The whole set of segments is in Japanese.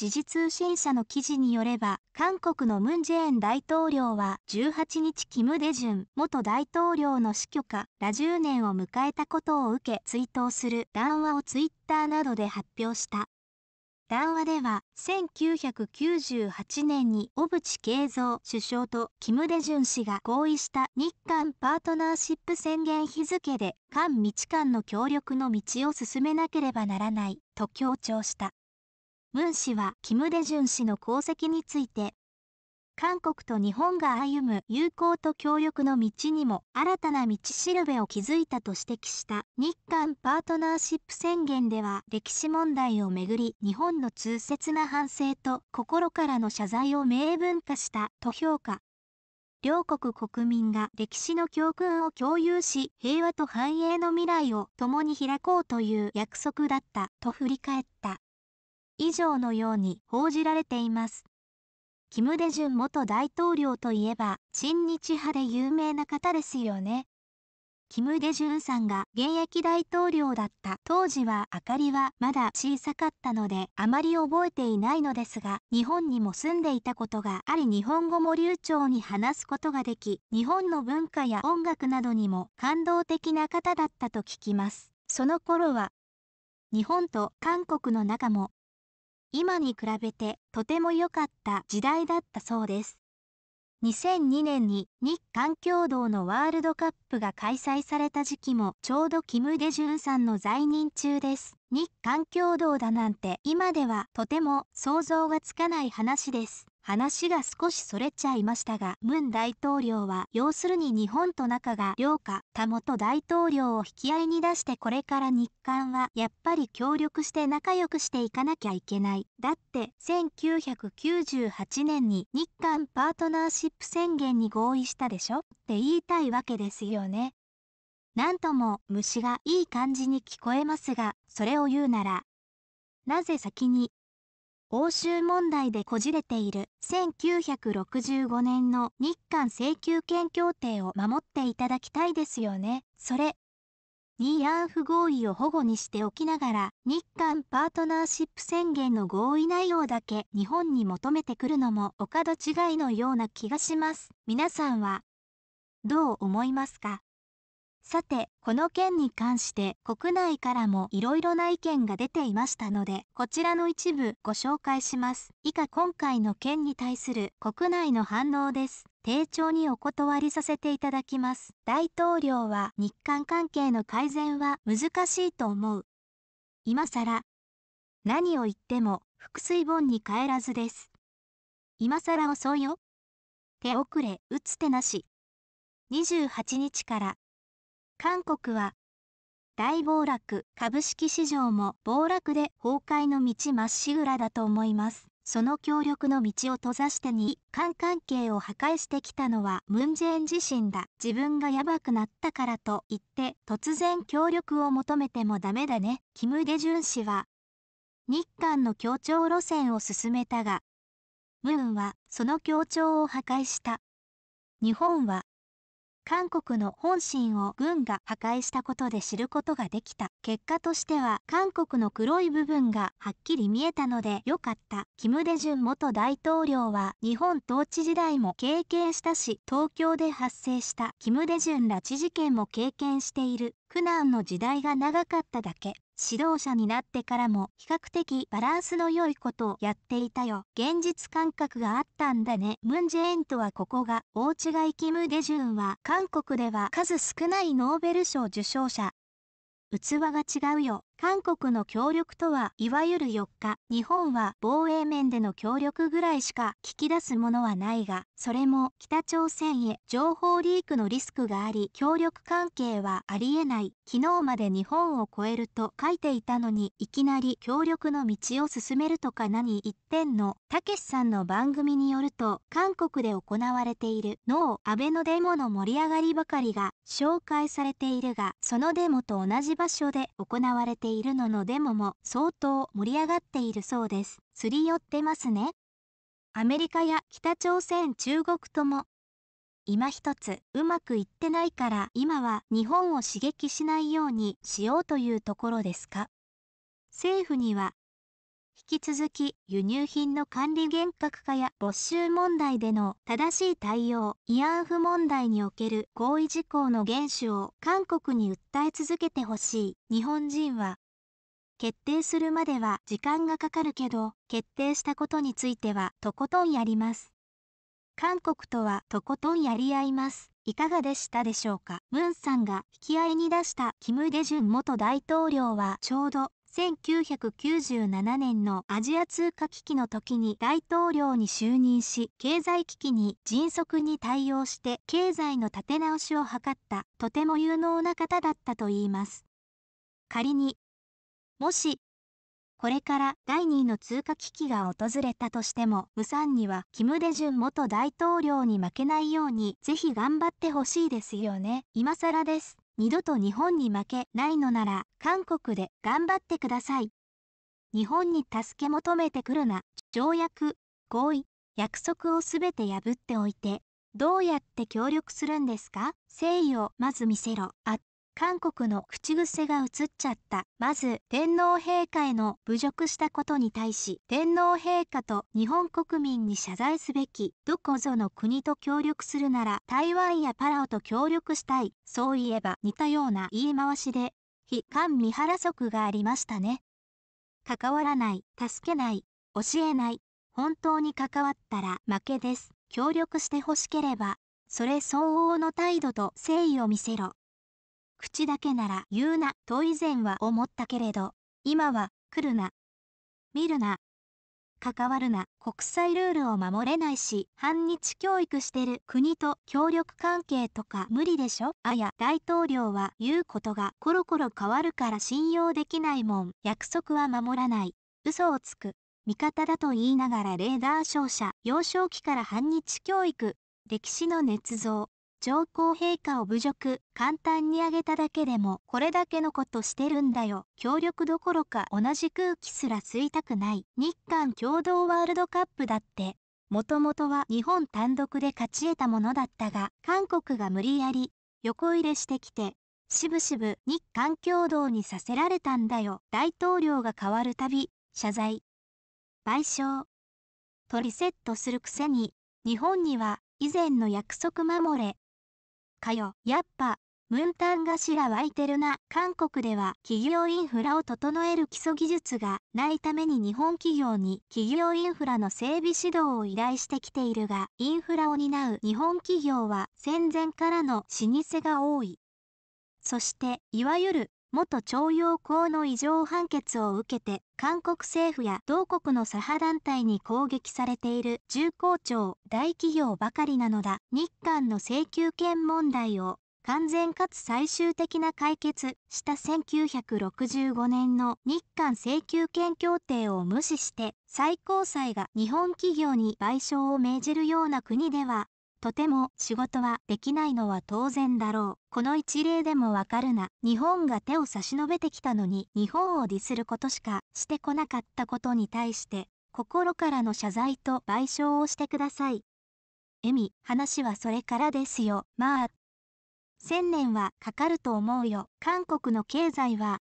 時事通信社の記事によれば、韓国のムン・ジェイン大統領は18日キム・デジュン元大統領の死去から10年を迎えたことを受け追悼する談話をツイッターなどで発表した。談話では1998年に小渕恵三首相とキム・デジュン氏が合意した日韓パートナーシップ宣言日付で韓日韓の協力の道を進めなければならないと強調した。ン氏はキム・デジュン氏の功績について、韓国と日本が歩む友好と協力の道にも新たな道しるべを築いたと指摘した日韓パートナーシップ宣言では歴史問題をめぐり日本の痛切な反省と心からの謝罪を明文化したと評価。両国国民が歴史の教訓を共有し平和と繁栄の未来を共に開こうという約束だったと振り返った。以上のように報じられています。キム・デジュン元大統領といえば、親日派で有名な方ですよね。キム・デジュンさんが現役大統領だった当時は明かりはまだ小さかったのであまり覚えていないのですが日本にも住んでいたことがあり日本語も流暢に話すことができ日本の文化や音楽などにも感動的な方だったと聞きます。その頃は日本と韓国の中も今に比べてとても良かった時代だったそうです。2002年に日韓共同のワールドカップが開催された時期もちょうどキム・デジュンさんの在任中です。日韓共同だなんて今ではとても想像がつかない話です。話が少しそれちゃいましたが、ムン大統領は、要するに日本と仲が良か田本大統領を引き合いに出してこれから日韓は、やっぱり協力して仲良くしていかなきゃいけない。だって、1998年に日韓パートナーシップ宣言に合意したでしょって言いたいわけですよね。なんとも虫がいい感じに聞こえますが、それを言うなら、なぜ先に欧州問題でこじれている1965年の日韓請求権協定を守っていただきたいですよね。それ、ニ安アン合意を保護にしておきながら、日韓パートナーシップ宣言の合意内容だけ日本に求めてくるのもお門違いのような気がします。皆さんは、どう思いますかさて、この件に関して国内からも色々な意見が出ていましたので、こちらの一部ご紹介します。以下今回の件に対する国内の反応です。丁重にお断りさせていただきます。大統領は日韓関係の改善は難しいと思う。今更、何を言っても、腹水盆に帰らずです。今更遅いよ。手遅れ、打つ手なし。28日から韓国は大暴落株式市場も暴落で崩壊の道まっしぐらだと思いますその協力の道を閉ざしてに韓関係を破壊してきたのはムン・ジェイン自身だ自分がやばくなったからと言って突然協力を求めてもダメだねキム・デジュン氏は日韓の協調路線を進めたがムンはその協調を破壊した日本は韓国の本心を軍が破壊したことで知ることができた。結果としては韓国の黒い部分がはっきり見えたので良かった。キム・デジュン元大統領は日本統治時代も経験したし、東京で発生したキム・デジュン拉致事件も経験している。苦難の時代が長かっただけ指導者になってからも比較的バランスの良いことをやっていたよ。現実感覚があったんだね。ムンジェインとはここが、大違いキム・デジュンは韓国では数少ないノーベル賞受賞者。器が違うよ。韓国の協力とはいわゆる4日、日本は防衛面での協力ぐらいしか聞き出すものはないが、それも北朝鮮へ情報リークのリスクがあり、協力関係はありえない。昨日まで日本を超えると書いていたのに、いきなり協力の道を進めるとか何言ってんの。たけしさんの番組によると、韓国で行われているノー安倍のデモの盛り上がりばかりが紹介されているが、そのデモと同じ場所で行われている。ているののデモも相当盛り上がっているそうです。すり寄ってますね。アメリカや北朝鮮、中国とも今一つうまくいってないから今は日本を刺激しないようにしようというところですか政府には引き続き輸入品の管理厳格化や没収問題での正しい対応、慰安婦問題における合意事項の厳守を韓国に訴え続けてほしい。日本人は決定するまでは時間がかかるけど、決定したことについてはとことんやります。韓国とはとことんやり合います。いかがでしたでしょうかムンさんが引き合いに出したキム・デジュン元大統領はちょうど1997年のアジア通貨危機の時に大統領に就任し、経済危機に迅速に対応して経済の立て直しを図った、とても有能な方だったと言います。仮に、もし、これから第2の通貨危機が訪れたとしても、ムサンにはキム・デジュン元大統領に負けないように、ぜひ頑張ってほしいですよね。今更です。二度と日本に負けないのなら韓国で頑張ってください。日本に助け求めてくるな、条約、合意、約束をすべて破っておいて、どうやって協力するんですか誠意をまず見せろ。圧韓国の口癖が移っちゃった。まず、天皇陛下への侮辱したことに対し、天皇陛下と日本国民に謝罪すべき、どこぞの国と協力するなら、台湾やパラオと協力したい。そういえば、似たような言い回しで、非韓三原則がありましたね。関わらない、助けない、教えない、本当に関わったら負けです。協力して欲しければ、それ相応の態度と誠意を見せろ。口だけなら言うなと以前は思ったけれど、今は来るな、見るな、関わるな、国際ルールを守れないし、反日教育してる国と協力関係とか無理でしょあや大統領は言うことがコロコロ変わるから信用できないもん。約束は守らない。嘘をつく。味方だと言いながらレーダー照射、幼少期から反日教育、歴史の捏造、上皇陛下を侮辱、簡単にあげただけでもこれだけのことしてるんだよ。協力どころか同じ空気すら吸いたくない。日韓共同ワールドカップだって、もともとは日本単独で勝ち得たものだったが、韓国が無理やり横入れしてきて、しぶしぶ日韓共同にさせられたんだよ。大統領が変わるたび、謝罪、賠償、とリセットするくせに、日本には以前の約束守れ、かよ、やっぱ、ムンタン頭湧いてるな。韓国では企業インフラを整える基礎技術がないために日本企業に企業インフラの整備指導を依頼してきているが、インフラを担う日本企業は戦前からの老舗が多い。そして、いわゆる元徴用工の異常判決を受けて韓国政府や同国の左派団体に攻撃されている重工庁大企業ばかりなのだ日韓の請求権問題を完全かつ最終的な解決した1965年の日韓請求権協定を無視して最高裁が日本企業に賠償を命じるような国ではとても仕事はできないのは当然だろう。この一例でもわかるな。日本が手を差し伸べてきたのに、日本をディスることしかしてこなかったことに対して、心からの謝罪と賠償をしてください。エミ、話はそれからですよ。まあ、千年はかかると思うよ。韓国の経済は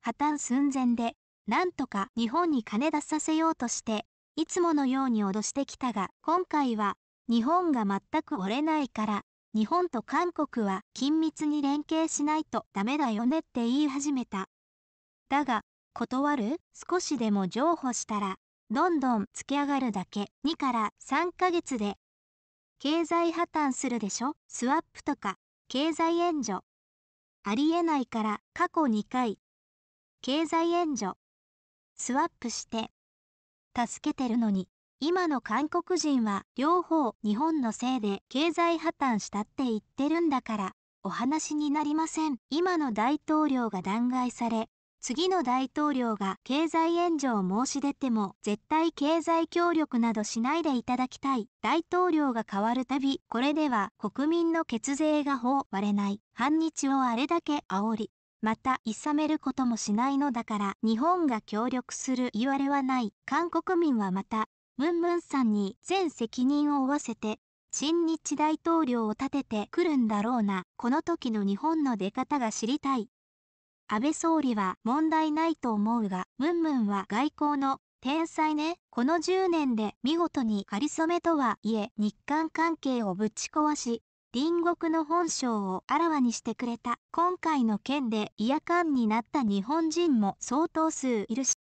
破綻寸前で、なんとか日本に金出させようとして、いつものように脅してきたが、今回は日本が全く折れないから、日本と韓国は緊密に連携しないとダメだよねって言い始めた。だが、断る少しでも譲歩したら、どんどん突き上がるだけ2から3ヶ月で、経済破綻するでしょスワップとか、経済援助。ありえないから過去2回、経済援助。スワップして、助けてるのに今の韓国人は両方日本のせいで経済破綻したって言ってるんだからお話になりません今の大統領が弾劾され次の大統領が経済援助を申し出ても絶対経済協力などしないでいただきたい大統領が変わるたびこれでは国民の血税が法割れない反日をあれだけ煽りまた、いさめることもしないのだから、日本が協力する言われはない。韓国民はまた、ムンムンさんに全責任を負わせて、新日大統領を立ててくるんだろうな、この時の日本の出方が知りたい。安倍総理は問題ないと思うが、ムンムンは外交の天才ね。この10年で見事に仮そめとはいえ、日韓関係をぶち壊し、隣国の本性をあらわにしてくれた。今回の件で嫌感になった日本人も相当数いるし、